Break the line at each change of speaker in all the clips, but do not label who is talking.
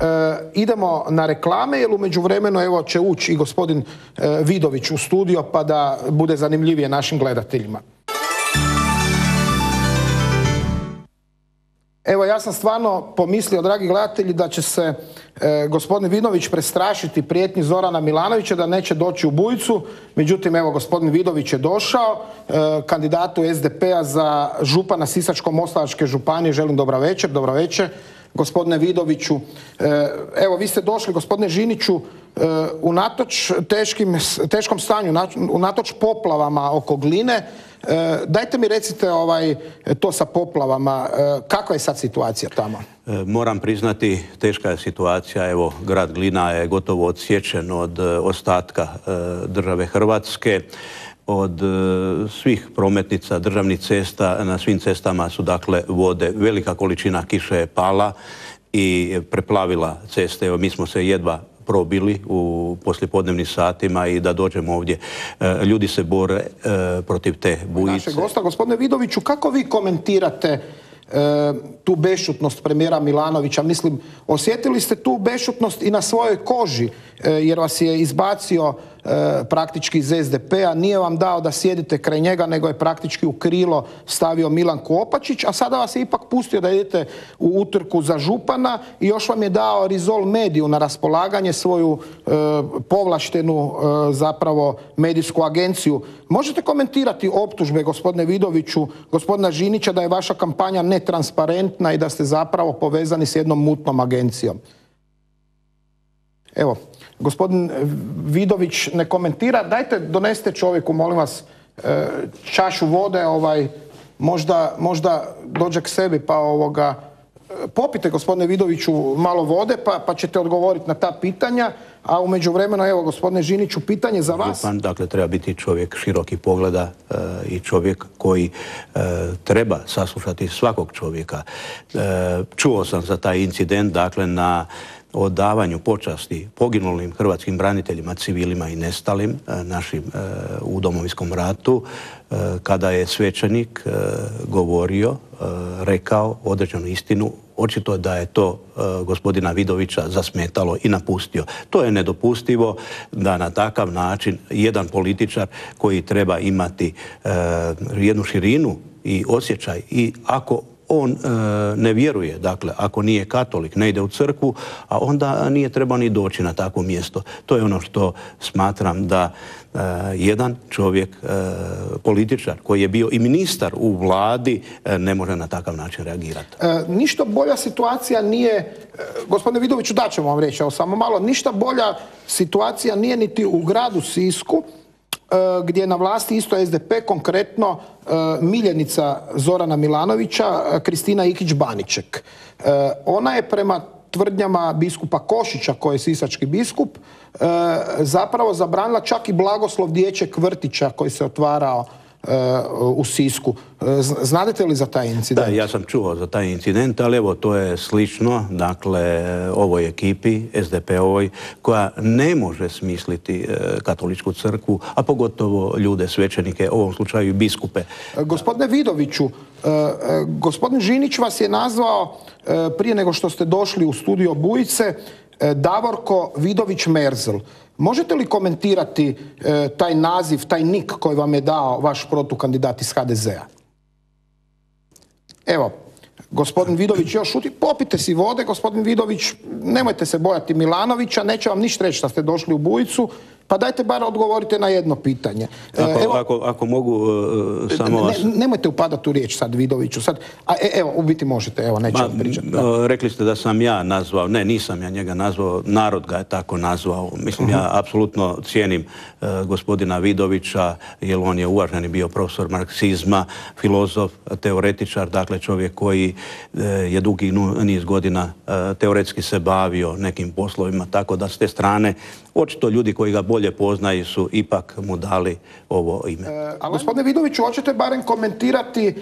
Eh, idemo na reklame, jer umeđu vremenu evo će ući i gospodin eh, Vidović u studio pa da bude zanimljivije našim gledateljima. Evo, ja sam stvarno pomislio, dragi gledatelji, da će se eh, gospodin Vidović prestrašiti prijetnji Zorana Milanovića da neće doći u Bujicu. Međutim, evo, gospodin Vidović je došao, kandidatu SDP-a za župana Sisačko-Moslavačke županije. Želim dobra večer, dobra večer gospodine Vidoviću. E, evo, vi ste došli, gospodine Žiniću, E, unatoč teškim, teškom stanju, unatoč poplavama oko gline, e, dajte mi recite ovaj, to sa poplavama, e, kakva je sad situacija tamo?
Moram priznati, teška je situacija, evo, grad Glina je gotovo odsječen od ostatka države Hrvatske od svih prometnica, državnih cesta, na svim cestama su dakle vode. Velika količina kiše je pala i preplavila ceste. Evo, mi smo se jedva probili u poslijepodnevnim satima i da dođemo ovdje. E, ljudi se bore e, protiv te bujice. Naše
gosta, gospodine Vidoviću, kako vi komentirate e, tu bešutnost premijera Milanovića. Mislim, osjetili ste tu bešutnost i na svojoj koži, jer vas je izbacio E, praktički iz SDP-a, nije vam dao da sjedite kraj njega, nego je praktički u krilo stavio Milan Kopačić, a sada vas je ipak pustio da idete u utrku za župana i još vam je dao Rizol Mediju na raspolaganje svoju e, povlaštenu e, zapravo medijsku agenciju. Možete komentirati optužbe gospodine Vidoviću, gospodina Žinića da je vaša kampanja netransparentna i da ste zapravo povezani s jednom mutnom agencijom? Evo, gospodin Vidović ne komentira. Dajte, doneste čovjeku, molim vas, e, čašu vode, ovaj, možda, možda dođe k sebi pa ovoga... E, popite, gospodine Vidoviću, malo vode pa, pa ćete odgovoriti na ta pitanja. A u međuvremenu, evo, gospodine Žiniću, pitanje za vas. Župan,
dakle, treba biti čovjek široki pogleda e, i čovjek koji treba saslušati svakog čovjeka. čuo sam za taj incident, dakle, na o davanju počasti poginulim hrvatskim braniteljima, civilima i nestalim e, našim e, u domovinskom ratu, e, kada je svečanik govorio, rekao određenu istinu, očito da je to gospodina Vidovića zasmetalo i napustio. To je nedopustivo da na takav način jedan političar koji treba imati jednu širinu i osjećaj i ako on e, ne vjeruje, dakle, ako nije katolik, ne ide u crkvu, a onda nije treba ni doći na takvo mjesto. To je ono što smatram da e, jedan čovjek, e, političar koji je bio i ministar u vladi, ne može na takav način reagirati.
Ništa bolja situacija nije, gospodine Vidoviću, da ćemo vam reći, samo malo, ništa bolja situacija nije niti u gradu Sisku, E, gdje je na vlasti isto SDP, konkretno e, miljenica Zorana Milanovića, e, Kristina Ikić-Baniček. Ona je prema tvrdnjama biskupa Košića, koji je sisački biskup, zapravo zabranila čak i blagoslov dječjeg vrtića koji se otvarao Eh, u Sisku. Eh, Znate li za taj incident? Da,
ja sam čuo za taj incident, ali evo to je slično, dakle, eh, ovoj ekipi, SDP-ovoj, koja ne može smisliti katoličku crkvu, a pogotovo ljude, svećenike, u ovom slučaju biskupe.
Gospodine Vidoviću, gospodin Žinić vas je nazvao prije nego što ste došli u studio Bujice E, Davorko Vidović Merzel. Možete li komentirati e, taj naziv, taj nik koji vam je dao vaš protukandidat iz HDZ-a? Evo, gospodin Vidović još šuti, popite si vode, gospodin Vidović, nemojte se bojati Milanovića, neće vam ništa reći da ste došli u bujicu, pa dajte bar odgovorite na jedno pitanje.
Ako, e, mogu, e, e, samo
nemojte upadati u riječ sad, Vidoviću. Sad, evo, u biti možete, evo, neću pričati.
Rekli ste da sam ja nazvao, ne, nisam ja njega nazvao, narod ga je tako nazvao. Mislim, ja mhm. apsolutno cijenim gospodina Vidovića, jer on je uvaženi bio profesor marksizma, filozof, teoretičar, dakle čovjek koji je dugi niz godina teoretski se bavio nekim poslovima, tako da s te strane, očito ljudi koji ga bolje bolje poznaju su ipak mu dali ovo ime. E,
a gospodine Vidoviću, hoćete barem komentirati e,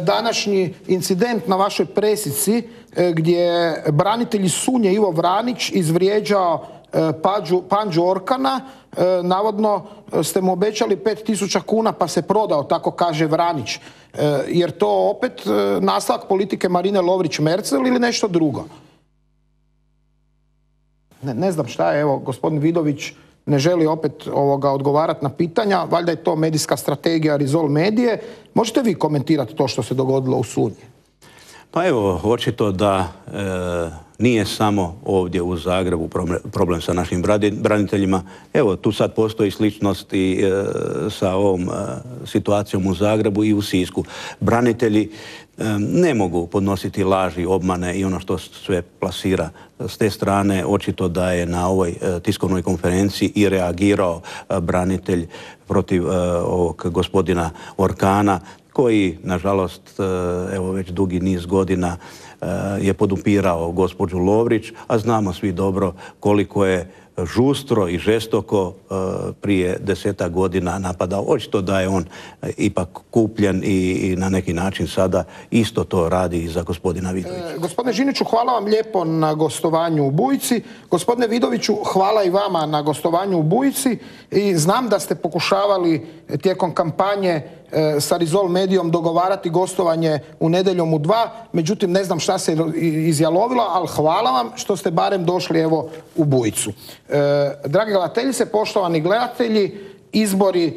današnji incident na vašoj presici e, gdje gdje branitelji Sunje Ivo Vranić izvrijeđao Panđu Orkana. Navodno ste mu obećali 5000 kuna pa se prodao, tako kaže Vranić. Jer to opet nastavak politike Marine Lovrić-Mercel ili nešto drugo? Ne, ne znam šta je, evo, gospodin Vidović ne želi opet ovoga odgovarati na pitanja, valjda je to medijska strategija Rizol medije. Možete vi komentirati to što se dogodilo u sudnji?
Pa evo, očito da e, nije samo ovdje u Zagrebu problem sa našim braniteljima. Evo, tu sad postoji sličnost i e, sa ovom e, situacijom u Zagrebu i u Sisku. Branitelji e, ne mogu podnositi laži, obmane i ono što sve plasira. S te strane očito da je na ovoj tiskovnoj konferenciji i reagirao branitelj protiv ovog gospodina Orkana koji, nažalost, e, evo već dugi niz godina e, je podupirao gospođu Lovrić, a znamo svi dobro koliko je žustro i žestoko e, prije deseta godina napadao. Očito da je on ipak kupljen i na neki način sada isto to radi i za gospodina Vidovića.
gospodine Žiniću, hvala vam lijepo na gostovanju u Bujici. Gospodine Vidoviću, hvala i vama na gostovanju u Bujici i znam da ste pokušavali tijekom kampanje E, sa Rizol medijom dogovarati gostovanje u nedeljom u dva, međutim ne znam šta se izjalovilo, ali hvala vam što ste barem došli evo u Bujicu. E, gledatelji gledateljice, poštovani gledatelji, izbori e,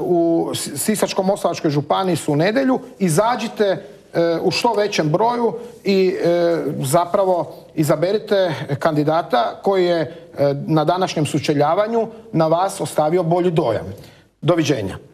u Sisačko-Moslavačkoj županiji su u nedjelju. Izađite u što većem broju i zapravo izaberite kandidata koji je na današnjem sučeljavanju na vas ostavio bolji dojam. Doviđenja.